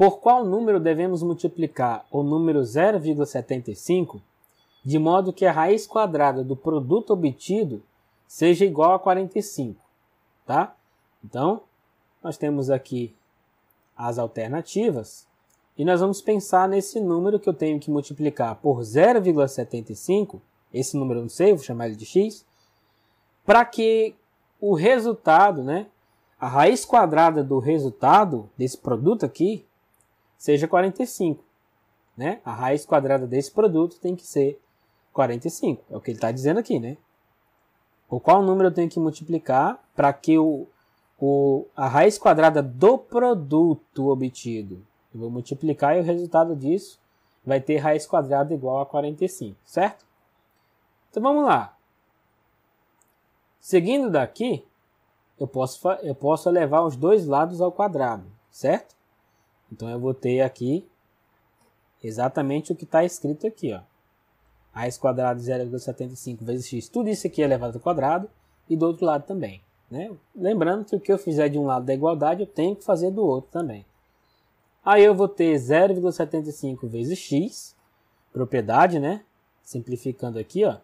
Por qual número devemos multiplicar o número 0,75 de modo que a raiz quadrada do produto obtido seja igual a 45, tá? Então, nós temos aqui as alternativas e nós vamos pensar nesse número que eu tenho que multiplicar por 0,75, esse número eu não sei, vou chamar ele de x, para que o resultado, né, a raiz quadrada do resultado desse produto aqui seja 45. Né? A raiz quadrada desse produto tem que ser 45. É o que ele está dizendo aqui, né? O qual número eu tenho que multiplicar para que o, o, a raiz quadrada do produto obtido. Eu vou multiplicar e o resultado disso vai ter raiz quadrada igual a 45, certo? Então vamos lá. Seguindo daqui, eu posso, eu posso elevar os dois lados ao quadrado, certo? Então eu botei aqui exatamente o que está escrito aqui, ó. Raiz quadrada de 0,75 vezes x, tudo isso aqui é elevado ao quadrado e do outro lado também. Né? Lembrando que o que eu fizer de um lado da igualdade, eu tenho que fazer do outro também. Aí eu vou ter 0,75 vezes x, propriedade, né? Simplificando aqui, ó.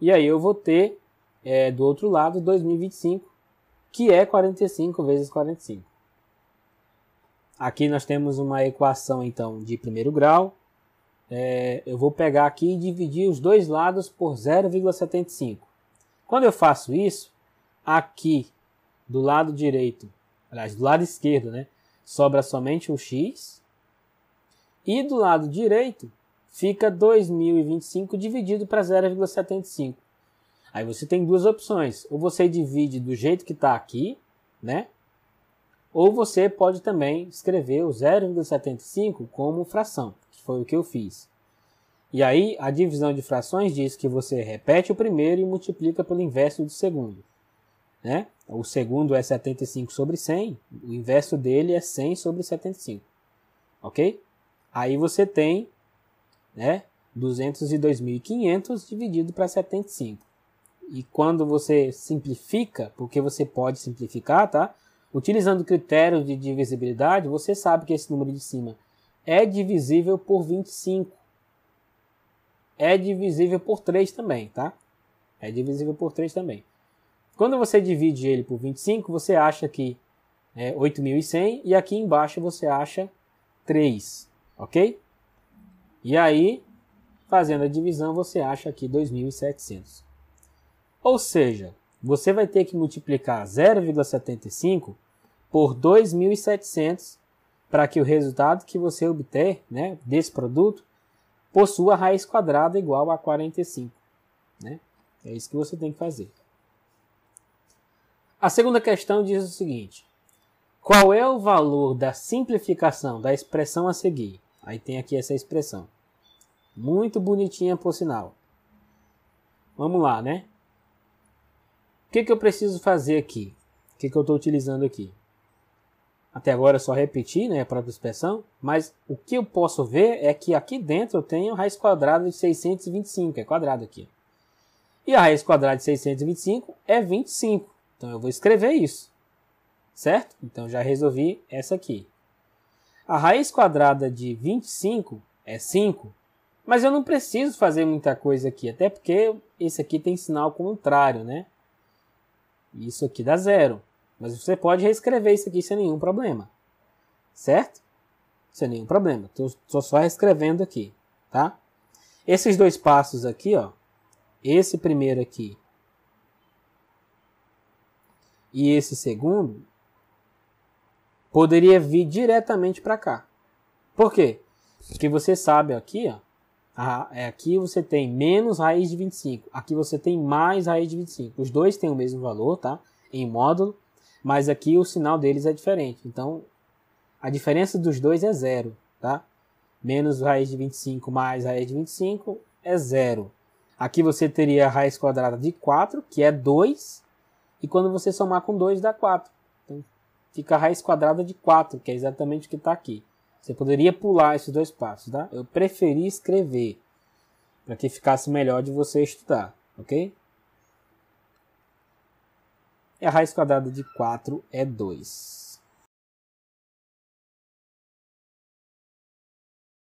E aí eu vou ter, é, eh, do outro lado, 2025, que é 45 vezes 45. Aqui nós temos uma equação então de primeiro grau. É, eu vou pegar aqui e dividir os dois lados por 0,75. Quando eu faço isso, aqui do lado direito, aliás, do lado esquerdo, né, sobra somente o x. E do lado direito fica 2025 dividido para 0,75. Aí você tem duas opções. Ou você divide do jeito que está aqui, né? Ou você pode também escrever o 0,75 como fração, que foi o que eu fiz. E aí, a divisão de frações diz que você repete o primeiro e multiplica pelo inverso do segundo. Né? O segundo é 75 sobre 100, o inverso dele é 100 sobre 75. Ok? Aí você tem né, 202.500 dividido para 75. E quando você simplifica, porque você pode simplificar, tá? Utilizando critérios de divisibilidade, você sabe que esse número de cima é divisível por 25. É divisível por 3 também, tá? É divisível por 3 também. Quando você divide ele por 25, você acha que é 8.100 e aqui embaixo você acha 3, ok? E aí, fazendo a divisão, você acha aqui 2.700. Ou seja, você vai ter que multiplicar 0,75 por 2.700 para que o resultado que você obter né, desse produto possua raiz quadrada igual a 45. Né? É isso que você tem que fazer. A segunda questão diz o seguinte: qual é o valor da simplificação da expressão a seguir? Aí tem aqui essa expressão. Muito bonitinha, por sinal. Vamos lá, né? O que, que eu preciso fazer aqui? O que, que eu estou utilizando aqui? Até agora é só repetir né, a própria expressão, mas o que eu posso ver é que aqui dentro eu tenho raiz quadrada de 625, é quadrado aqui. E a raiz quadrada de 625 é 25. Então eu vou escrever isso, certo? Então já resolvi essa aqui. A raiz quadrada de 25 é 5, mas eu não preciso fazer muita coisa aqui, até porque esse aqui tem sinal contrário, né? Isso aqui dá zero. Mas você pode reescrever isso aqui sem nenhum problema. Certo? Sem nenhum problema. Estou só reescrevendo aqui, tá? Esses dois passos aqui, ó. Esse primeiro aqui e esse segundo poderia vir diretamente para cá. Por quê? Porque você sabe aqui, ó, é aqui você tem menos raiz de 25, aqui você tem mais raiz de 25. Os dois têm o mesmo valor, tá? Em módulo, mas aqui o sinal deles é diferente. Então, a diferença dos dois é zero, tá? Menos raiz de 25 mais raiz de 25 é zero. Aqui você teria a raiz quadrada de 4, que é 2. E quando você somar com 2, dá 4. Então, fica a raiz quadrada de 4, que é exatamente o que está aqui. Você poderia pular esses dois passos, tá? Eu preferi escrever, para que ficasse melhor de você estudar, ok? e é a raiz quadrada de 4 é 2.